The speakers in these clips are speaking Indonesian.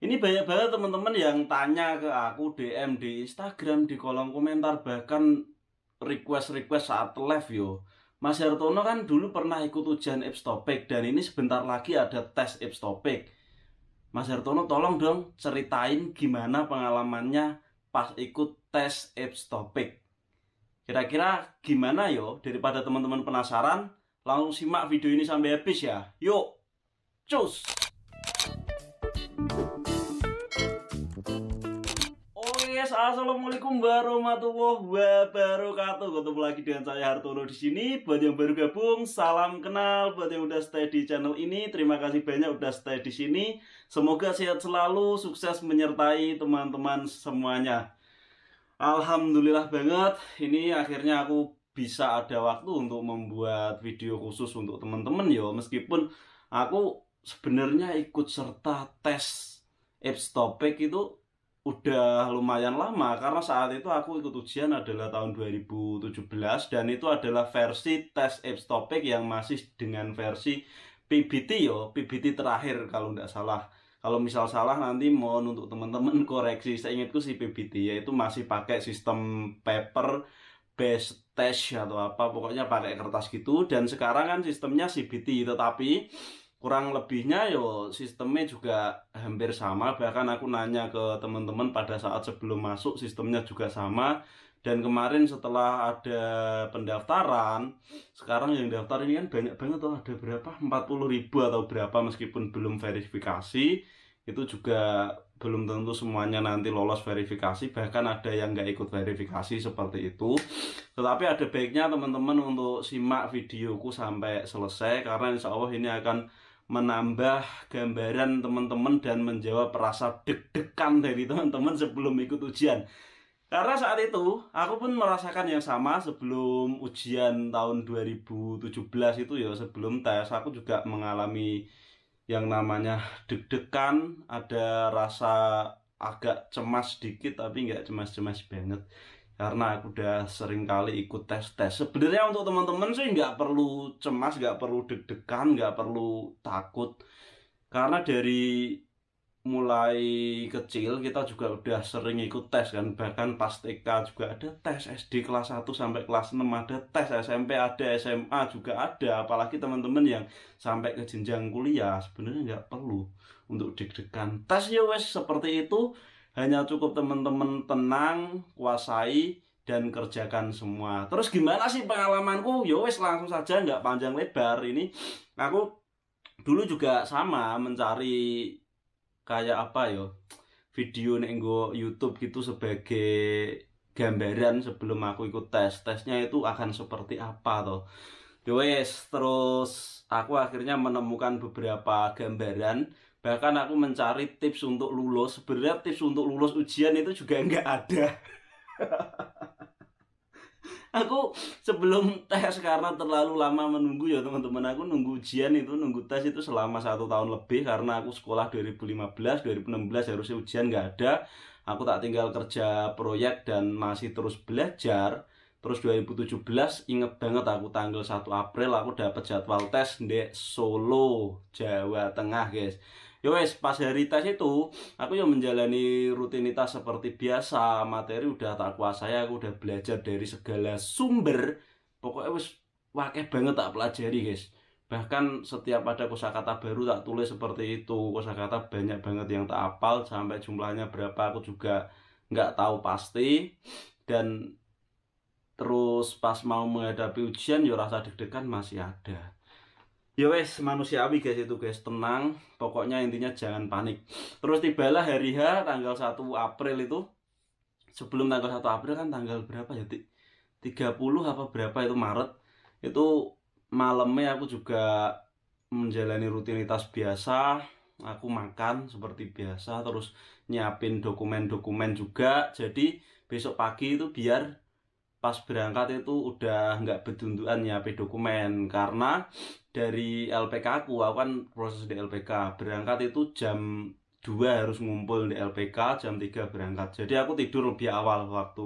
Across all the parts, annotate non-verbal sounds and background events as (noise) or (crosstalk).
Ini banyak banget teman-teman yang tanya ke aku DM di Instagram di kolom komentar bahkan request-request saat live yo. Mas Hartono kan dulu pernah ikut ujian Ips Topic dan ini sebentar lagi ada tes Ips Topic. Mas Hartono tolong dong ceritain gimana pengalamannya pas ikut tes Ips Topic. Kira-kira gimana yo? Daripada teman-teman penasaran, langsung simak video ini sampai habis ya. Yuk, cus! Assalamualaikum warahmatullahi wabarakatuh. Ketemu lagi dengan saya Hartono di sini. Buat yang baru gabung, salam kenal. Buat yang udah stay di channel ini, terima kasih banyak udah stay di sini. Semoga sehat selalu, sukses menyertai teman-teman semuanya. Alhamdulillah banget. Ini akhirnya aku bisa ada waktu untuk membuat video khusus untuk teman-teman ya, meskipun aku sebenarnya ikut serta tes Apps Topik itu udah lumayan lama karena saat itu aku ikut ujian adalah tahun 2017 dan itu adalah versi tes apps topik yang masih dengan versi PBT yo PBT terakhir kalau tidak salah kalau misal salah nanti mohon untuk teman-teman (laughs) koreksi saya ingatku si PBT yaitu masih pakai sistem paper based test atau apa pokoknya pakai kertas gitu dan sekarang kan sistemnya CBT tetapi kurang lebihnya yo sistemnya juga hampir sama bahkan aku nanya ke teman-teman pada saat sebelum masuk sistemnya juga sama dan kemarin setelah ada pendaftaran sekarang yang daftar ini kan banyak banget tuh ada berapa 40 ribu atau berapa meskipun belum verifikasi itu juga belum tentu semuanya nanti lolos verifikasi bahkan ada yang nggak ikut verifikasi seperti itu tetapi ada baiknya teman-teman untuk simak videoku sampai selesai karena insya Allah ini akan menambah gambaran teman-teman dan menjawab rasa deg-degan dari (laughs) teman-teman sebelum ikut ujian. Karena saat itu aku pun merasakan yang sama sebelum ujian tahun 2017 itu ya sebelum tes aku juga mengalami yang namanya deg-degan, ada rasa agak cemas sedikit tapi nggak cemas-cemas banget karena aku udah sering kali ikut tes-tes. Sebenarnya untuk teman-teman sih nggak perlu cemas, nggak perlu deg-degan, nggak perlu takut. Karena dari mulai kecil kita juga udah sering ikut tes kan bahkan pas TK juga ada tes SD kelas 1 sampai kelas 6 ada tes SMP ada SMA juga ada apalagi teman-teman yang sampai ke jenjang kuliah sebenarnya nggak perlu untuk deg-degan tes ya wes seperti itu hanya cukup teman-teman tenang, kuasai, dan kerjakan semua. Terus gimana sih pengalamanku? Yo ya wes langsung saja nggak panjang lebar ini. Aku dulu juga sama mencari kayak apa yo ya, video nenggo YouTube gitu sebagai gambaran sebelum aku ikut tes tesnya itu akan seperti apa toh yo ya wes terus aku akhirnya menemukan beberapa gambaran bahkan aku mencari tips untuk lulus sebenarnya tips untuk lulus ujian itu juga nggak ada (laughs) aku sebelum tes karena terlalu lama menunggu ya teman-teman aku nunggu ujian itu nunggu tes itu selama satu tahun lebih karena aku sekolah 2015 2016 harusnya ujian nggak ada aku tak tinggal kerja proyek dan masih terus belajar terus 2017 inget banget aku tanggal 1 April aku dapat jadwal tes di Solo Jawa Tengah guys Yo ya wes pas hari tes itu aku yang menjalani rutinitas seperti biasa, materi udah tak kuasai, aku udah belajar dari segala sumber. Pokoknya wes wakai banget tak pelajari, guys. Bahkan setiap ada kosakata baru tak tulis seperti itu. Kosakata banyak banget yang tak apal sampai jumlahnya berapa aku juga nggak tahu pasti dan terus pas mau menghadapi ujian yo ya rasa deg-degan masih ada ya wes manusiawi guys itu guys tenang pokoknya intinya jangan panik terus tibalah hari H tanggal 1 April itu sebelum tanggal 1 April kan tanggal berapa ya 30 apa berapa itu Maret itu malamnya aku juga menjalani rutinitas biasa aku makan seperti biasa terus nyiapin dokumen-dokumen juga jadi besok pagi itu biar pas berangkat itu udah nggak bedunduan nyiapin dokumen karena dari LPK aku, aku kan proses di LPK berangkat itu jam 2 harus ngumpul di LPK jam 3 berangkat jadi aku tidur lebih awal waktu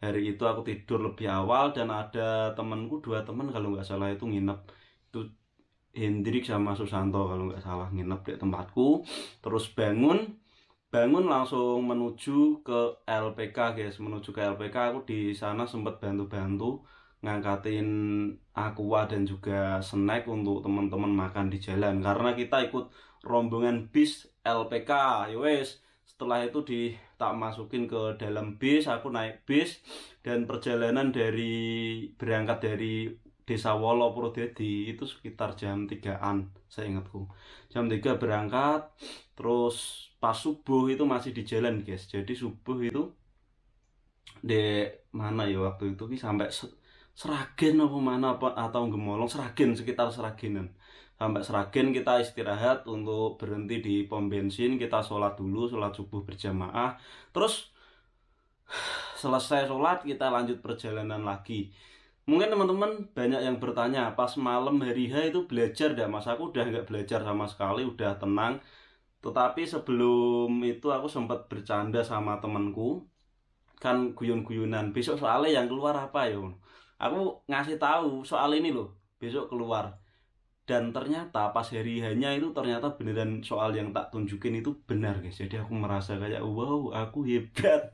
hari itu aku tidur lebih awal dan ada temenku dua temen kalau nggak salah itu nginep itu Hendrik sama Susanto kalau nggak salah nginep di tempatku terus bangun bangun langsung menuju ke LPK guys menuju ke LPK aku di sana sempat bantu-bantu ngangkatin aqua dan juga snack untuk teman-teman makan di jalan karena kita ikut rombongan bis LPK yowes ya setelah itu di tak masukin ke dalam bis aku naik bis dan perjalanan dari berangkat dari desa Wolo Prodedi itu sekitar jam 3an saya ingatku jam 3 berangkat terus pas subuh itu masih di jalan guys jadi subuh itu di mana ya waktu itu sampai Seragen apa mana apa atau Gemolong Seragen sekitar Seragenan sampai Seragen kita istirahat untuk berhenti di pom bensin kita sholat dulu sholat subuh berjamaah terus (sighs) selesai sholat kita lanjut perjalanan lagi mungkin teman-teman banyak yang bertanya pas malam hari H itu belajar dah mas aku udah nggak belajar sama sekali udah tenang tetapi sebelum itu aku sempat bercanda sama temanku kan guyon-guyonan besok soalnya yang keluar apa ya aku ngasih tahu soal ini loh besok keluar dan ternyata pas hari hanya itu ternyata beneran soal yang tak tunjukin itu benar guys jadi aku merasa kayak wow aku hebat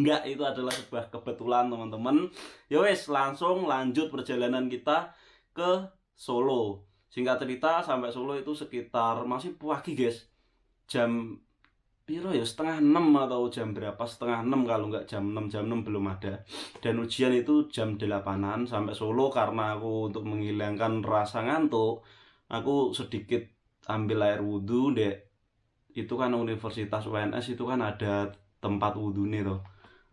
Enggak, (laughs) itu adalah sebuah kebetulan teman-teman. yowes ya langsung lanjut perjalanan kita ke Solo singkat cerita sampai Solo itu sekitar masih pagi guys jam piro ya setengah enam atau jam berapa setengah enam kalau nggak jam enam jam enam belum ada dan ujian itu jam delapanan sampai Solo karena aku untuk menghilangkan rasa ngantuk aku sedikit ambil air wudhu dek itu kan universitas UNS itu kan ada tempat wudhu nih tuh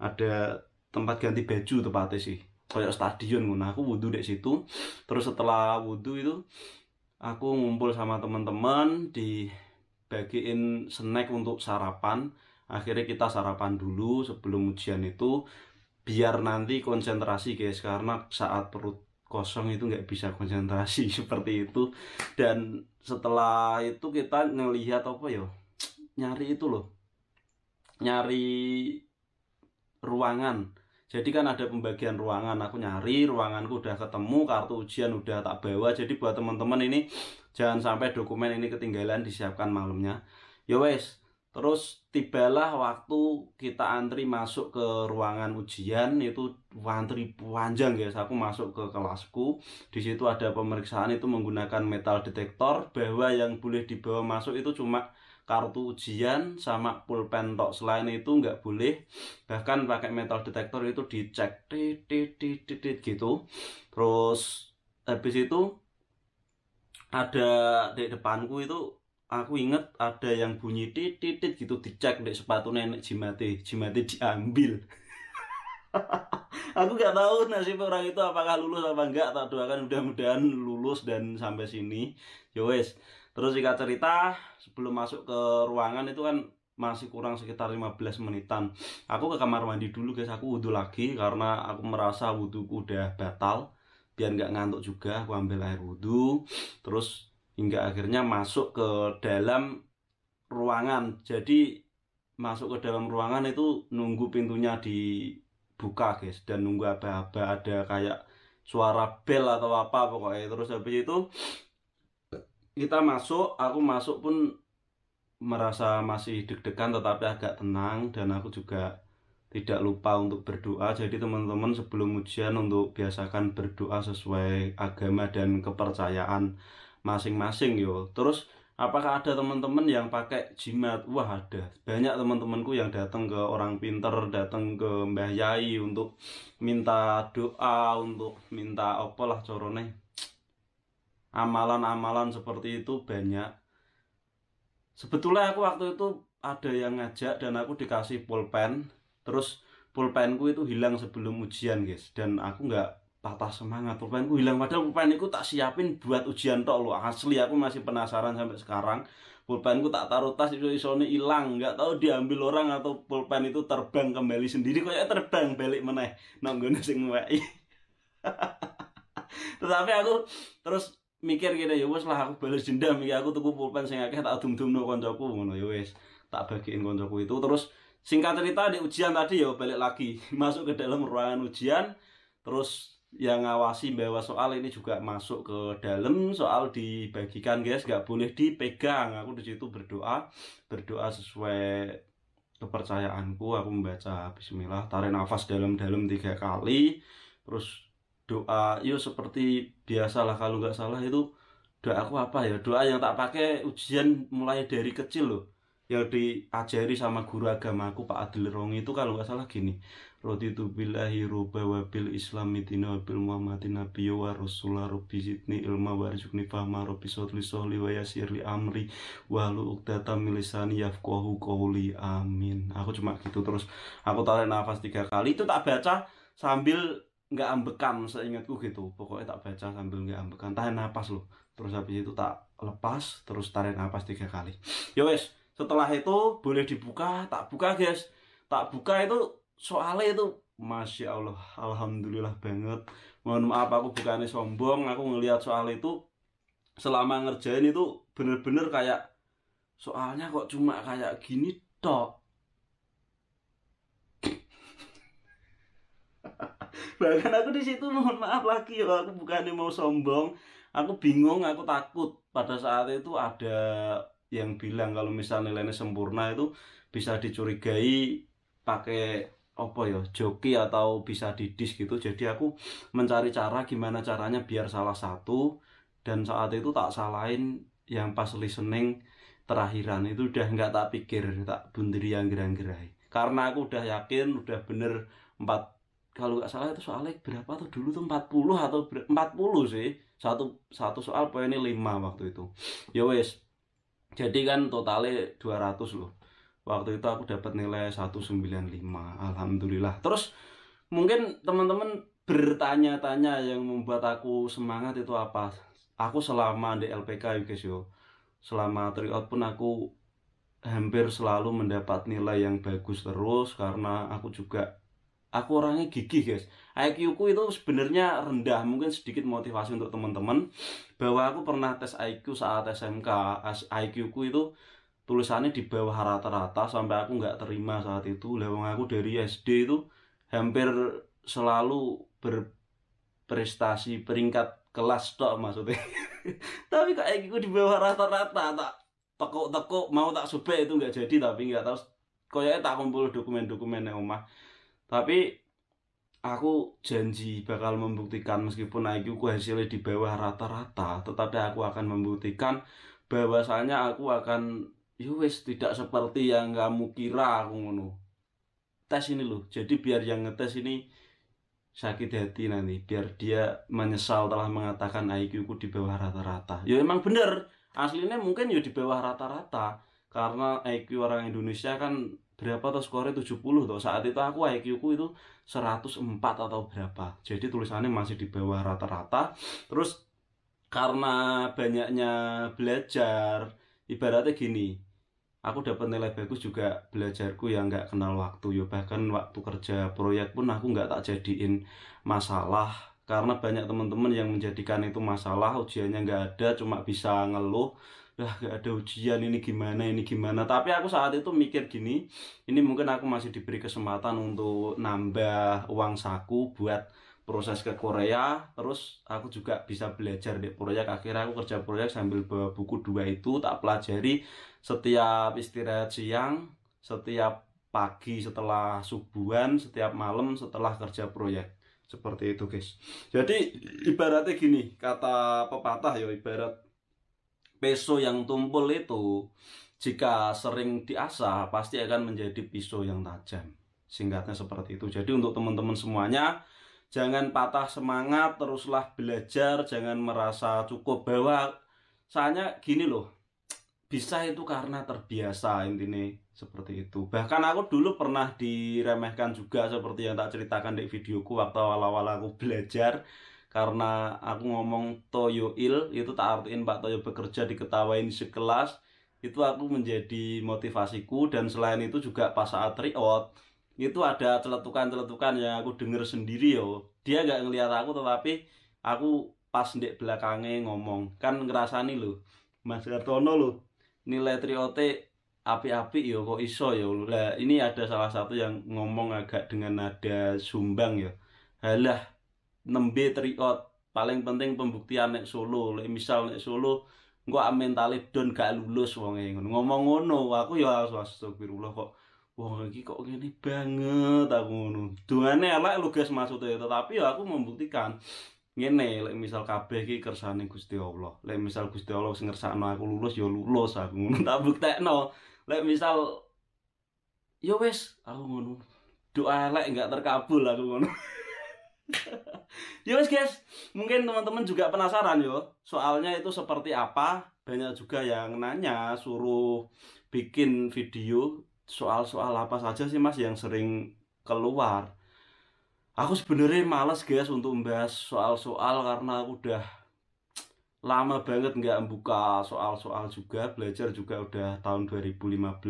ada tempat ganti baju tepatnya sih kayak stadion nah aku wudhu dek situ terus setelah wudhu itu aku ngumpul sama teman-teman dibagiin snack untuk sarapan akhirnya kita sarapan dulu sebelum ujian itu biar nanti konsentrasi guys karena saat perut kosong itu nggak bisa konsentrasi (laughs) seperti itu dan setelah itu kita ngelihat apa ya nyari itu loh nyari ruangan jadi kan ada pembagian ruangan aku nyari ruanganku udah ketemu kartu ujian udah tak bawa jadi buat teman-teman ini jangan sampai dokumen ini ketinggalan disiapkan malamnya Yowes ya wes terus tibalah waktu kita antri masuk ke ruangan ujian itu antri panjang guys aku masuk ke kelasku di situ ada pemeriksaan itu menggunakan metal detektor bahwa yang boleh dibawa masuk itu cuma kartu ujian sama pulpen tok selain itu nggak boleh bahkan pakai metal detektor itu dicek dit, gitu terus habis itu ada di depanku itu aku inget ada yang bunyi tit tit, tit gitu dicek di sepatu nenek jimati jimati diambil (laughs) aku nggak tahu nasib orang itu apakah lulus apa enggak tak doakan mudah-mudahan lulus dan sampai sini yo ya Terus jika cerita sebelum masuk ke ruangan itu kan masih kurang sekitar 15 menitan. Aku ke kamar mandi dulu guys, aku wudhu lagi karena aku merasa wudhuku udah batal. Biar nggak ngantuk juga, aku ambil air wudhu. Terus hingga akhirnya masuk ke dalam ruangan. Jadi masuk ke dalam ruangan itu nunggu pintunya dibuka guys dan nunggu apa-apa ada kayak suara bel atau apa pokoknya terus habis itu kita masuk aku masuk pun merasa masih deg-degan tetapi agak tenang dan aku juga tidak lupa untuk berdoa jadi teman-teman sebelum ujian untuk biasakan berdoa sesuai agama dan kepercayaan masing-masing yo terus apakah ada teman-teman yang pakai jimat wah ada banyak teman-temanku yang datang ke orang pinter datang ke mbah yai untuk minta doa untuk minta apalah corone amalan-amalan seperti itu banyak sebetulnya aku waktu itu ada yang ngajak dan aku dikasih pulpen terus pulpenku itu hilang sebelum ujian guys dan aku nggak patah semangat pulpenku hilang padahal pulpenku tak siapin buat ujian tok lo asli aku masih penasaran sampai sekarang pulpenku tak taruh tas itu isone hilang nggak tahu diambil orang atau pulpen itu terbang kembali sendiri kayak terbang balik meneh nonggono sing wae (laughs) tetapi aku terus mikir kene ya wes lah aku balas dendam ya aku tuku pulpen sing akeh tak dum-dumno koncoku ngono ya wes tak bagiin koncoku itu terus singkat cerita di ujian tadi ya balik lagi (laughs) masuk ke dalam ruangan ujian terus yang ngawasi bawa soal ini juga masuk ke dalam soal dibagikan guys nggak boleh dipegang aku di situ berdoa berdoa sesuai kepercayaanku aku membaca bismillah tarik nafas dalam-dalam tiga kali terus doa yo seperti biasalah kalau nggak salah itu doa aku apa ya doa yang tak pakai ujian mulai dari kecil loh yang diajari sama guru agamaku Pak Adil Rong itu kalau nggak salah gini roti tu bilahi ruba wabil islami mitina wabil muhammadin nabiyyu wa rasulah rabbi zidni ilma warzuqni fahma robi sotli sohli wa yasirli amri walu uqdata milisani yafkohu kohuli amin aku cuma gitu terus aku tarik nafas tiga kali itu tak baca sambil nggak ambekan, seingatku gitu pokoknya tak baca sambil nggak ambekan tahan napas loh terus habis itu tak lepas terus tarik napas tiga kali ya wes setelah itu boleh dibuka tak buka guys tak buka itu soalnya itu masya allah alhamdulillah banget mohon maaf aku bukannya sombong aku ngelihat soal itu selama ngerjain itu bener-bener kayak soalnya kok cuma kayak gini tok bahkan aku di situ mohon maaf lagi ya aku bukannya mau sombong aku bingung aku takut pada saat itu ada yang bilang kalau misal nilainya sempurna itu bisa dicurigai pakai apa ya joki atau bisa didis gitu jadi aku mencari cara gimana caranya biar salah satu dan saat itu tak salahin yang pas listening terakhiran itu udah nggak tak pikir tak bundiri yang gerang-gerai karena aku udah yakin udah bener empat kalau nggak salah itu soalnya berapa tuh dulu tuh 40 atau 40 sih satu satu soal poinnya 5 waktu itu ya wes jadi kan totalnya 200 loh waktu itu aku dapat nilai 195 alhamdulillah terus mungkin teman-teman bertanya-tanya yang membuat aku semangat itu apa aku selama di LPK ya guys yo selama tryout pun aku hampir selalu mendapat nilai yang bagus terus karena aku juga aku orangnya gigih guys IQ ku itu sebenarnya rendah mungkin sedikit motivasi untuk teman-teman bahwa aku pernah tes IQ saat SMK IQ ku itu tulisannya di bawah rata-rata sampai aku nggak terima saat itu lewong aku dari SD itu hampir selalu berprestasi peringkat kelas tok maksudnya (laughs) tapi kok IQ ku di bawah rata-rata tak tekuk-tekuk mau tak sube itu nggak jadi tapi nggak tahu koyaknya tak kumpul dokumen-dokumen yang omah tapi aku janji bakal membuktikan meskipun IQ ku hasilnya di bawah rata-rata tetapi aku akan membuktikan bahwasanya aku akan yowes ya tidak seperti yang kamu kira aku ngono tes ini loh jadi biar yang ngetes ini sakit hati nanti biar dia menyesal telah mengatakan IQ ku di bawah rata-rata ya emang bener aslinya mungkin ya di bawah rata-rata karena IQ orang Indonesia kan berapa atau skornya 70 tuh saat itu aku IQ ku itu 104 atau berapa jadi tulisannya masih di bawah rata-rata terus karena banyaknya belajar ibaratnya gini aku dapat nilai bagus juga belajarku yang nggak kenal waktu ya bahkan waktu kerja proyek pun aku nggak tak jadiin masalah karena banyak teman-teman yang menjadikan itu masalah ujiannya nggak ada cuma bisa ngeluh lah gak ada ujian ini gimana ini gimana tapi aku saat itu mikir gini ini mungkin aku masih diberi kesempatan untuk nambah uang saku buat proses ke Korea terus aku juga bisa belajar di proyek akhirnya aku kerja proyek sambil bawa buku dua itu tak pelajari setiap istirahat siang setiap pagi setelah subuhan setiap malam setelah kerja proyek seperti itu guys jadi ibaratnya gini kata pepatah ya ibarat peso yang tumpul itu jika sering diasah pasti akan menjadi pisau yang tajam. Singkatnya seperti itu. Jadi untuk teman-teman semuanya jangan patah semangat, teruslah belajar, jangan merasa cukup bahwa soalnya gini loh. Bisa itu karena terbiasa intinya seperti itu. Bahkan aku dulu pernah diremehkan juga seperti yang tak ceritakan di videoku waktu awal-awal aku belajar karena aku ngomong toyo il itu tak artiin Pak Toyo bekerja diketawain sekelas itu aku menjadi motivasiku dan selain itu juga pas saat triot itu ada celetukan-celetukan yang aku denger sendiri yo dia gak ngeliat aku tetapi aku pas ndek belakangnya ngomong kan ngerasa nih lo Mas Kartono lo nilai triote api-api yo kok iso yo lah ini ada salah satu yang ngomong agak dengan nada sumbang ya halah nembe triot paling penting pembuktian nek solo lek misal nek solo engko mentale don gak lulus wonge ngomong ngono aku ya astagfirullah kok wong iki kok ngene banget aku ngono dungane elek lu guys maksude tetapi ya aku membuktikan ngene lek misal kabeh iki kersane Gusti Allah lek misal Gusti Allah sing ngersakno aku lulus ya lulus aku ngono (laughs) tabuk tekno lek misal ya wis aku ngono doa elek gak terkabul aku ngono (laughs) ya wes guys, mungkin teman-teman juga penasaran yo. Soalnya itu seperti apa? Banyak juga yang nanya suruh bikin video soal-soal apa saja sih Mas yang sering keluar. Aku sebenarnya males guys untuk membahas soal-soal karena aku udah lama banget nggak membuka soal-soal juga belajar juga udah tahun 2015-16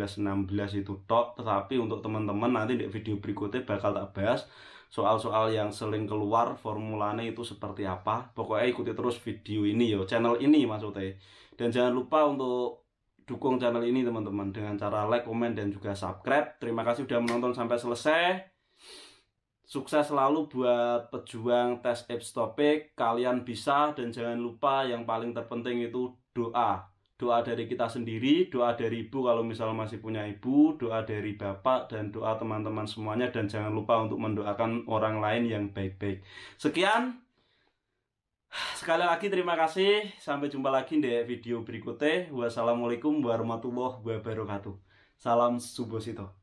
itu top tetapi untuk teman-teman nanti di video berikutnya bakal tak bahas soal-soal yang sering keluar formulanya itu seperti apa pokoknya ikuti terus video ini yo channel ini maksudnya dan jangan lupa untuk dukung channel ini teman-teman dengan cara like, komen, dan juga subscribe terima kasih sudah menonton sampai selesai sukses selalu buat pejuang tes apps topik kalian bisa dan jangan lupa yang paling terpenting itu doa doa dari kita sendiri, doa dari ibu kalau misal masih punya ibu, doa dari bapak dan doa teman-teman semuanya dan jangan lupa untuk mendoakan orang lain yang baik-baik. Sekian. Sekali lagi terima kasih. Sampai jumpa lagi di video berikutnya. Wassalamualaikum warahmatullahi wabarakatuh. Salam subuh Subosito.